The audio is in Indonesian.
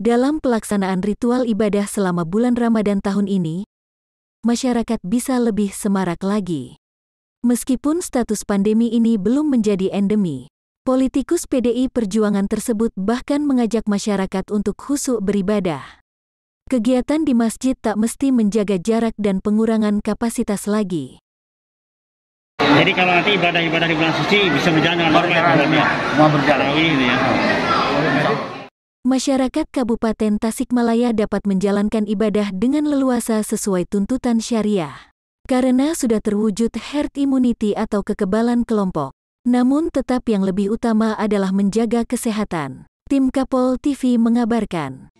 Dalam pelaksanaan ritual ibadah selama bulan Ramadan tahun ini, masyarakat bisa lebih semarak lagi. Meskipun status pandemi ini belum menjadi endemi, politikus PDI Perjuangan tersebut bahkan mengajak masyarakat untuk khusuk beribadah. Kegiatan di masjid tak mesti menjaga jarak dan pengurangan kapasitas lagi. Jadi kalau nanti ibadah-ibadah di bulan suci bisa berjalan dengan normal, normal, normal, normal, masyarakat Kabupaten Tasikmalaya dapat menjalankan ibadah dengan leluasa sesuai tuntutan syariah. Karena sudah terwujud herd immunity atau kekebalan kelompok. Namun tetap yang lebih utama adalah menjaga kesehatan. Tim Kapol TV mengabarkan.